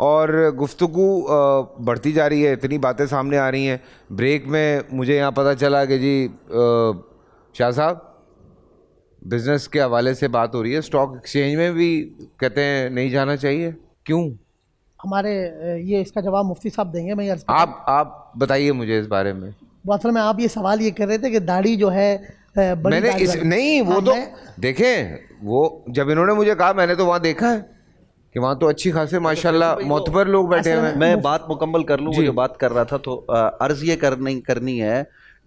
और गुफ्तु बढ़ती जा रही है इतनी बातें सामने आ रही हैं ब्रेक में मुझे यहाँ पता चला कि जी शाह साहब बिज़नेस के हवाले से बात हो रही है स्टॉक एक्सचेंज में भी कहते हैं नहीं जाना चाहिए क्यों हमारे ये इसका जवाब मुफ्ती साहब देंगे मैं आप आप बताइए मुझे इस बारे में असल में आप ये सवाल ये कर रहे थे कि दाढ़ी जो है बड़ी मैंने इस नहीं वो हाँ, तो देखें वो जब इन्होंने मुझे कहा मैंने तो वहाँ देखा है कि वहाँ तो अच्छी खासे तो माशाल्लाह तो मोतबर लोग बैठे हुए हैं मैं बात मुकम्मल कर लूँ जो बात कर रहा था तो अर्ज़ ये करनी करनी है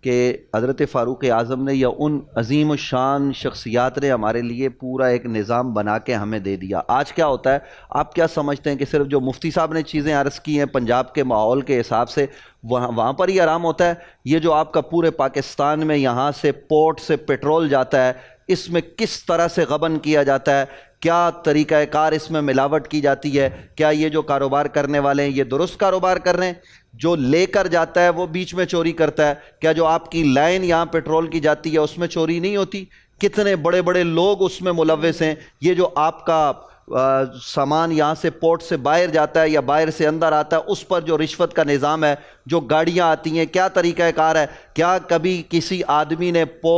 कि हज़रत फ़ारूक आज़म ने या उन अजीम शान शख्सियात ने हमारे लिए पूरा एक निज़ाम बना के हमें दे दिया आज क्या होता है आप क्या समझते हैं कि सिर्फ जो मुफ्ती साहब ने चीज़ें अर्ज़ की हैं पंजाब के माहौल के हिसाब से वहाँ वहाँ पर ही आराम होता है ये जो आपका पूरे पाकिस्तान में यहाँ से पोर्ट से पेट्रोल जाता है इसमें किस तरह से गबन किया जाता है क्या तरीक़ार इसमें मिलावट की जाती है क्या ये जो कारोबार करने वाले हैं ये दुरुस्त कारोबार कर रहे हैं जो लेकर जाता है वो बीच में चोरी करता है क्या जो आपकी लाइन यहाँ पेट्रोल की जाती है उसमें चोरी नहीं होती कितने बड़े बड़े लोग उसमें मुलवस हैं ये जो आपका सामान यहाँ से पोर्ट से बाहर जाता है या बाहर से अंदर आता है उस पर जो रिश्वत का निज़ाम है जो गाड़ियाँ आती हैं क्या तरीक़ाकार है क्या कभी किसी आदमी ने पो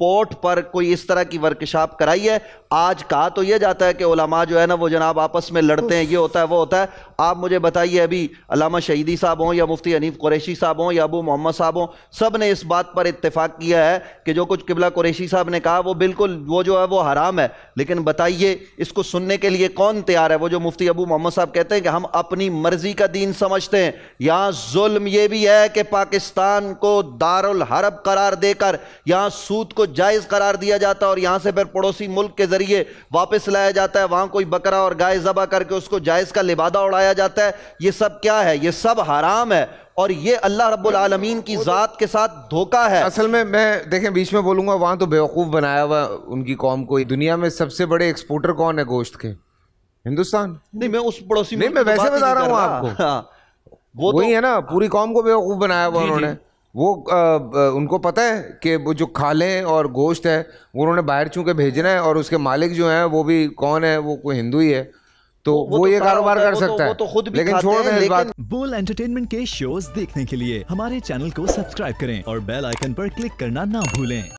पोर्ट पर कोई इस तरह की वर्कशॉप कराई है आज कहा तो यह जाता है कि ओलामा जो है ना वो जनाब आपस में लड़ते हैं ये होता है वो होता है आप मुझे बताइए अभी अलामा शहीदी साहब हों या मुफ्ती अनीफ कुरैशी साहब हों या अबू मोहम्मद साहब हों सब ने इस बात पर इतफाक़ किया है कि जो कुछ किबला कुरैशी साहब ने कहा वो बिल्कुल वो जो है वो हराम है लेकिन बताइए इसको सुनने के लिए कौन तैयार है वो जो मुफ्ती अबू मोहम्मद साहब कहते हैं कि हम अपनी मर्ज़ी का दीन समझते हैं यहाँ जुल्म ये भी है कि पाकिस्तान को दारुल हरब करार देकर यहाँ सूद को जायज़ करार दिया जाता है और यहाँ से फिर पड़ोसी मुल्क के ज़रिए वापस लाया जाता है वहाँ कोई बकरा और गाय ज़बा करके उसको जायज़ का लिबादा उड़ाया जाता है ये सब क्या है ये सब हराम है और ये अल्लाह रब्बुल आलमीन की ज़ात के साथ धोखा है असल में मैं देखें बीच में बोलूँगा वहाँ तो बेवकूफ़ बनाया हुआ उनकी कौम को दुनिया में सबसे बड़े एक्सपोर्टर कौन है गोश्त के हिंदुस्तान नहीं मैं उस पड़ोसी नहीं मैं वैसे बता रहा हूँ आपको हाँ, वो वही तो है ना पूरी कौम को बेवकूफ़ बनाया हुआ उन्होंने वो आ, उनको पता है कि वो जो खाले और गोश्त है वो उन्होंने बाहर चूँकि भेजना है और उसके मालिक जो हैं वो भी कौन है वो कोई हिंदू ही है तो वो, वो, तो वो तो ये कारोबार कर सकता तो, है तो खुद भी लेकिन छोड़ दें बात बोल एंटरटेनमेंट के शोज देखने के लिए हमारे चैनल को सब्सक्राइब करें और बेल आइकन पर क्लिक करना ना भूलें